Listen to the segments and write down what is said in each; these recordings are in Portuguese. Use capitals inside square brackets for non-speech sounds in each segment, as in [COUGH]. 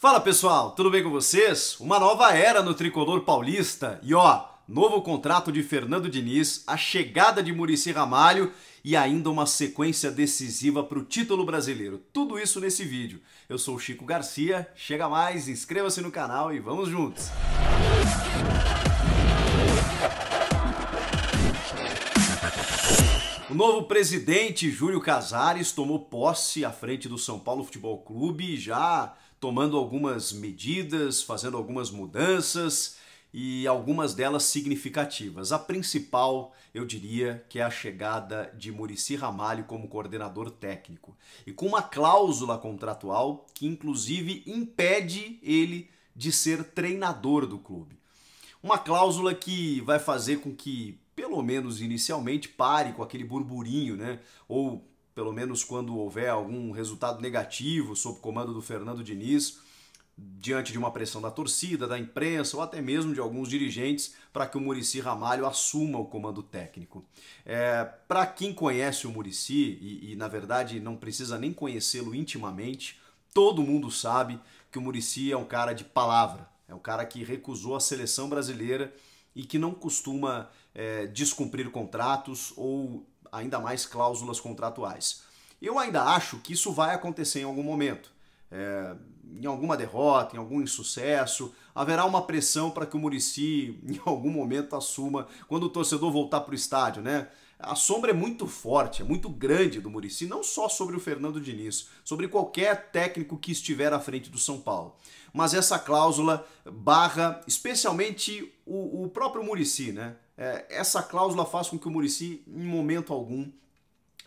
Fala pessoal, tudo bem com vocês? Uma nova era no tricolor paulista e ó, novo contrato de Fernando Diniz, a chegada de Murici Ramalho e ainda uma sequência decisiva para o título brasileiro. Tudo isso nesse vídeo. Eu sou o Chico Garcia, chega mais, inscreva-se no canal e vamos juntos! O novo presidente Júlio Casares tomou posse à frente do São Paulo Futebol Clube e já tomando algumas medidas, fazendo algumas mudanças e algumas delas significativas. A principal, eu diria, que é a chegada de Murici Ramalho como coordenador técnico e com uma cláusula contratual que inclusive impede ele de ser treinador do clube. Uma cláusula que vai fazer com que, pelo menos inicialmente, pare com aquele burburinho, né? Ou pelo menos quando houver algum resultado negativo sob comando do Fernando Diniz, diante de uma pressão da torcida, da imprensa ou até mesmo de alguns dirigentes para que o Murici Ramalho assuma o comando técnico. É, para quem conhece o Murici, e, e na verdade não precisa nem conhecê-lo intimamente, todo mundo sabe que o Murici é um cara de palavra, é um cara que recusou a seleção brasileira e que não costuma é, descumprir contratos ou ainda mais cláusulas contratuais. Eu ainda acho que isso vai acontecer em algum momento. É, em alguma derrota, em algum insucesso, haverá uma pressão para que o Murici, [LAUGHS] em algum momento, assuma quando o torcedor voltar para o estádio, né? a sombra é muito forte, é muito grande do Murici, não só sobre o Fernando Diniz, sobre qualquer técnico que estiver à frente do São Paulo. Mas essa cláusula barra especialmente o, o próprio Murici, né? É, essa cláusula faz com que o Murici, em momento algum,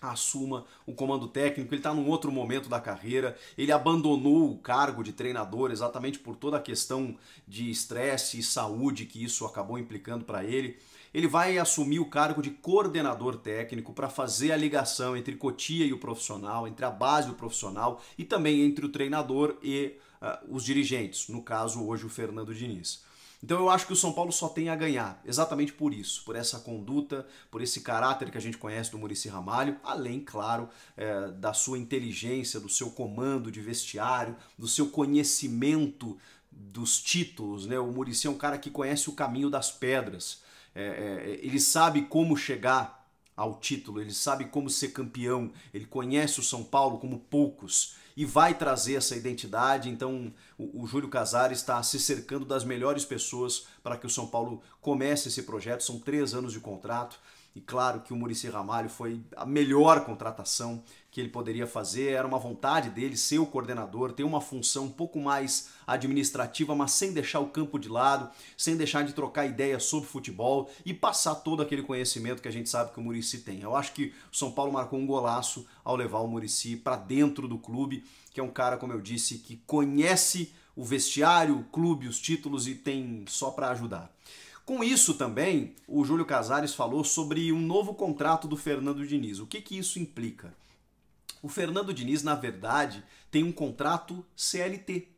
assuma o comando técnico, ele está num outro momento da carreira, ele abandonou o cargo de treinador exatamente por toda a questão de estresse e saúde que isso acabou implicando para ele. Ele vai assumir o cargo de coordenador técnico para fazer a ligação entre Cotia e o profissional, entre a base e o profissional e também entre o treinador e uh, os dirigentes, no caso hoje o Fernando Diniz. Então eu acho que o São Paulo só tem a ganhar, exatamente por isso, por essa conduta, por esse caráter que a gente conhece do Murici Ramalho, além, claro, é, da sua inteligência, do seu comando de vestiário, do seu conhecimento dos títulos, né? O Murici é um cara que conhece o caminho das pedras. É, é, ele sabe como chegar ao título, ele sabe como ser campeão, ele conhece o São Paulo como poucos e vai trazer essa identidade. Então, o, o Júlio Casares está se cercando das melhores pessoas para que o São Paulo comece esse projeto. São três anos de contrato. E claro que o Murici Ramalho foi a melhor contratação que ele poderia fazer, era uma vontade dele ser o coordenador, ter uma função um pouco mais administrativa, mas sem deixar o campo de lado, sem deixar de trocar ideias sobre futebol e passar todo aquele conhecimento que a gente sabe que o Murici tem. Eu acho que o São Paulo marcou um golaço ao levar o Murici para dentro do clube, que é um cara, como eu disse, que conhece o vestiário, o clube, os títulos e tem só para ajudar. Com isso também, o Júlio Casares falou sobre um novo contrato do Fernando Diniz. O que, que isso implica? O Fernando Diniz, na verdade, tem um contrato CLT.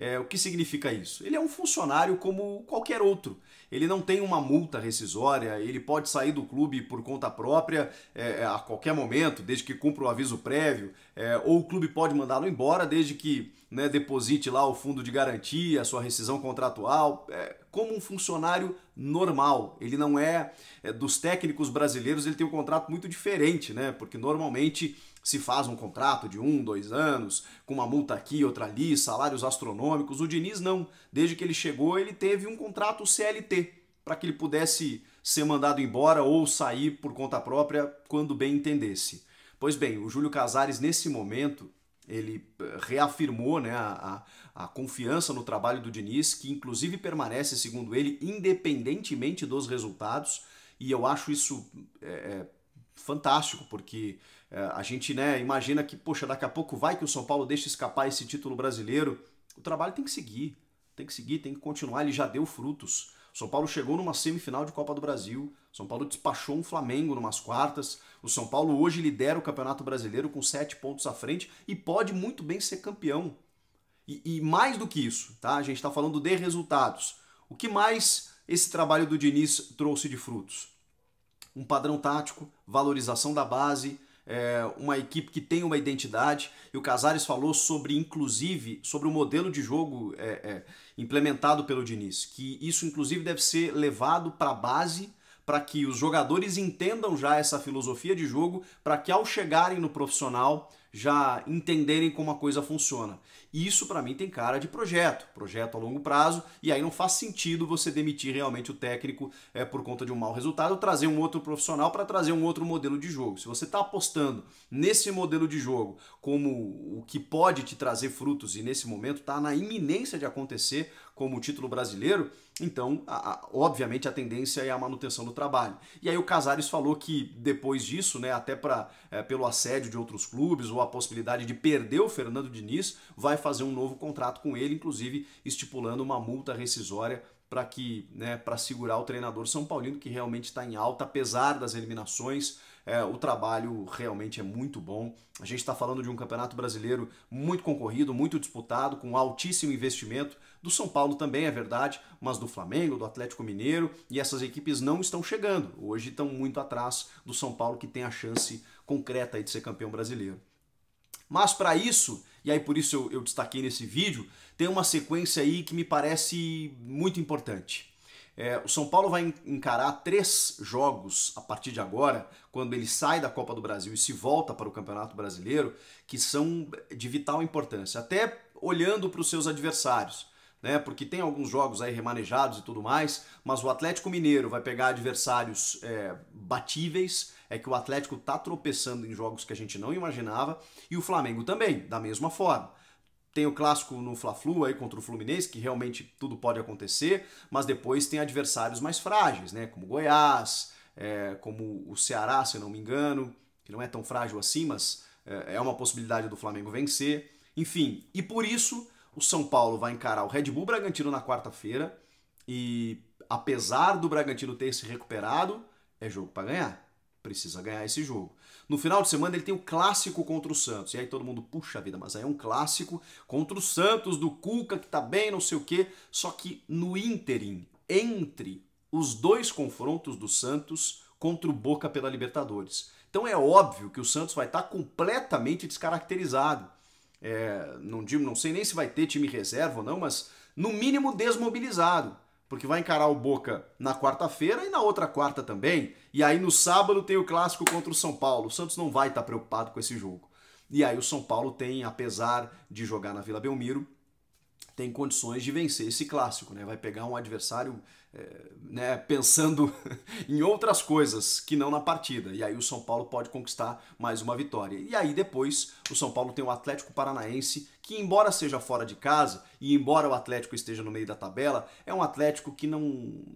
É, o que significa isso? Ele é um funcionário como qualquer outro. Ele não tem uma multa rescisória, ele pode sair do clube por conta própria é, a qualquer momento, desde que cumpra o aviso prévio é, ou o clube pode mandá-lo embora, desde que né, deposite lá o fundo de garantia, a sua rescisão contratual, é, como um funcionário normal. Ele não é, é, dos técnicos brasileiros, ele tem um contrato muito diferente, né? Porque normalmente se faz um contrato de um, dois anos, com uma multa aqui, outra ali, salários astronômicos. O Diniz não. Desde que ele chegou, ele teve um contrato CLT para que ele pudesse ser mandado embora ou sair por conta própria quando bem entendesse. Pois bem, o Júlio Casares, nesse momento, ele eh, reafirmou né, a, a, confiança no trabalho do Diniz, que inclusive permanece, segundo ele, independentemente dos resultados, e eu acho isso é, fantástico, porque é, a gente né, imagina que, poxa, daqui a pouco vai que o São Paulo deixa escapar esse título brasileiro. O trabalho tem que seguir, tem que seguir, tem que continuar, ele já deu frutos. São Paulo chegou numa semifinal de Copa do Brasil. São Paulo despachou um Flamengo numas quartas. O São Paulo hoje lidera o Campeonato Brasileiro com sete pontos à frente e pode muito bem ser campeão. E, e mais do que isso, tá? A gente está falando de resultados. O que mais esse trabalho do Diniz trouxe de frutos? Um padrão tático, valorização da base, é, uma equipe que tem uma identidade. E o Casares falou sobre, inclusive, sobre o modelo de jogo é, é, implementado pelo Diniz, que isso, inclusive, deve ser levado para a base para que os jogadores entendam já essa filosofia de jogo, para que ao chegarem no profissional já entenderem como a coisa funciona. Isso para mim tem cara de projeto, projeto a longo prazo, e aí não faz sentido você demitir realmente o técnico é, por conta de um mau resultado, trazer um outro profissional para trazer um outro modelo de jogo. Se você está apostando nesse modelo de jogo como o que pode te trazer frutos e nesse momento está na iminência de acontecer como o título brasileiro, então, a, a, obviamente, a tendência é a manutenção do trabalho. E aí o Casares falou que depois disso, né, até pra, é, pelo assédio de outros clubes, o a possibilidade de perder o Fernando Diniz, vai fazer um novo contrato com ele, inclusive estipulando uma multa rescisória para que, né, para segurar o treinador São Paulino que realmente está em alta, apesar das eliminações. É, o trabalho realmente é muito bom. A gente está falando de um campeonato brasileiro muito concorrido, muito disputado, com altíssimo investimento. Do São Paulo também é verdade, mas do Flamengo, do Atlético Mineiro e essas equipes não estão chegando. Hoje estão muito atrás do São Paulo que tem a chance concreta de ser campeão brasileiro. Mas para isso, e aí por isso eu, eu destaquei nesse vídeo, tem uma sequência aí que me parece muito importante. É, o São Paulo vai encarar três jogos a partir de agora, quando ele sai da Copa do Brasil e se volta para o Campeonato Brasileiro, que são de vital importância, até olhando para os seus adversários né? Porque tem alguns jogos aí remanejados e tudo mais, mas o Atlético Mineiro vai pegar adversários é, batíveis. É que o Atlético tá tropeçando em jogos que a gente não imaginava e o Flamengo também, da mesma forma. Tem o clássico no Fla-Flu aí contra o Fluminense, que realmente tudo pode acontecer, mas depois tem adversários mais frágeis, né? Como Goiás, é, como o Ceará, se eu não me engano, que não é tão frágil assim, mas é, é uma possibilidade do Flamengo vencer. Enfim, e por isso o São Paulo vai encarar o Red Bull Bragantino na quarta-feira e apesar do Bragantino ter se recuperado, é jogo para ganhar. Precisa ganhar esse jogo. No final de semana ele tem o clássico contra o Santos. E aí todo mundo, puxa vida, mas aí é um clássico contra o Santos, do Cuca, que tá bem, não sei o quê. Só que no ínterim, entre os dois confrontos do Santos contra o Boca pela Libertadores. Então é óbvio que o Santos vai estar tá completamente descaracterizado é, não, digo, não sei nem se vai ter time reserva ou não, mas no mínimo desmobilizado, porque vai encarar o Boca na quarta-feira e na outra quarta também. E aí no sábado tem o clássico contra o São Paulo. O Santos não vai estar preocupado com esse jogo. E aí o São Paulo tem, apesar de jogar na Vila Belmiro, tem condições de vencer esse clássico, né? Vai pegar um adversário é, né, pensando [LAUGHS] em outras coisas que não na partida. E aí o São Paulo pode conquistar mais uma vitória. E aí depois o São Paulo tem o Atlético Paranaense que embora seja fora de casa e embora o Atlético esteja no meio da tabela, é um Atlético que não,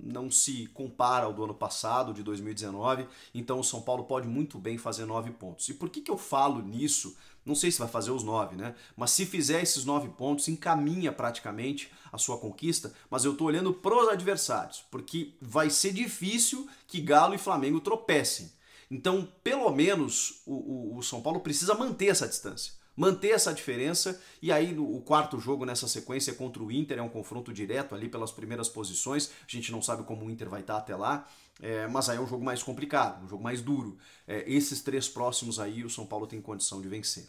não se compara ao do ano passado, de 2019, então o São Paulo pode muito bem fazer nove pontos. E por que, que eu falo nisso? Não sei se vai fazer os nove, né? Mas se fizer esses nove pontos, encaminha praticamente a sua conquista, mas eu tô olhando pros adversários, porque vai ser difícil que Galo e Flamengo tropecem. Então, pelo menos, o, o, o São Paulo precisa manter essa distância manter essa diferença e aí o quarto jogo nessa sequência contra o Inter é um confronto direto ali pelas primeiras posições. A gente não sabe como o Inter vai estar tá até lá, é, mas aí é um jogo mais complicado, um jogo mais duro. É, esses três próximos aí o São Paulo tem condição de vencer.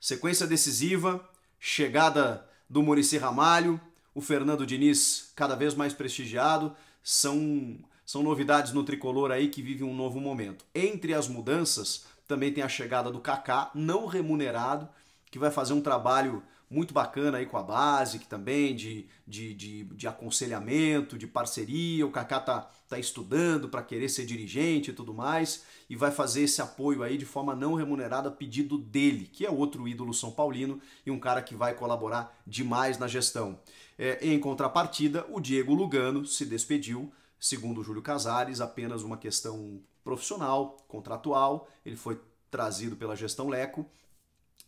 Sequência decisiva, chegada do Murici Ramalho, o Fernando Diniz cada vez mais prestigiado, são são novidades no tricolor aí que vive um novo momento. Entre as mudanças, também tem a chegada do Kaká, não remunerado, que vai fazer um trabalho muito bacana aí com a base, que também de, de, de, de aconselhamento, de parceria. O Kaká tá, tá estudando para querer ser dirigente e tudo mais, e vai fazer esse apoio aí de forma não remunerada a pedido dele, que é outro ídolo são paulino e um cara que vai colaborar demais na gestão. É, em contrapartida, o Diego Lugano se despediu segundo o Júlio Casares, apenas uma questão profissional, contratual, ele foi trazido pela gestão Leco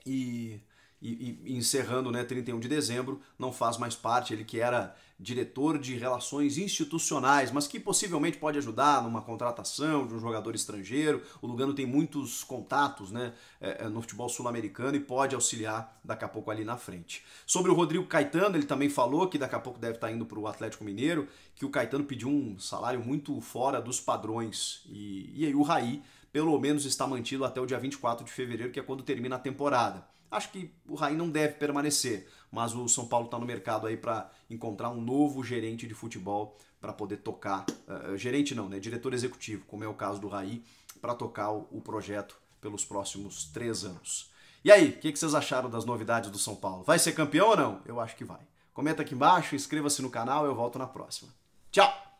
e e, e, encerrando né, 31 de dezembro, não faz mais parte, ele que era diretor de relações institucionais, mas que possivelmente pode ajudar numa contratação de um jogador estrangeiro. O Lugano tem muitos contatos né, é, é, no futebol sul-americano e pode auxiliar daqui a pouco ali na frente. Sobre o Rodrigo Caetano, ele também falou que daqui a pouco deve estar tá indo para o Atlético Mineiro, que o Caetano pediu um salário muito fora dos padrões. E, e aí o Raí pelo menos está mantido até o dia 24 de fevereiro, que é quando termina a temporada. Acho que o Raí não deve permanecer, mas o São Paulo está no mercado aí para encontrar um novo gerente de futebol para poder tocar, uh, gerente não, né, diretor executivo, como é o caso do Raí, para tocar o, o, projeto pelos próximos três anos. E aí, o que, que vocês acharam das novidades do São Paulo? Vai ser campeão ou não? Eu acho que vai. Comenta aqui embaixo, inscreva-se no canal, eu volto na próxima. Tchau!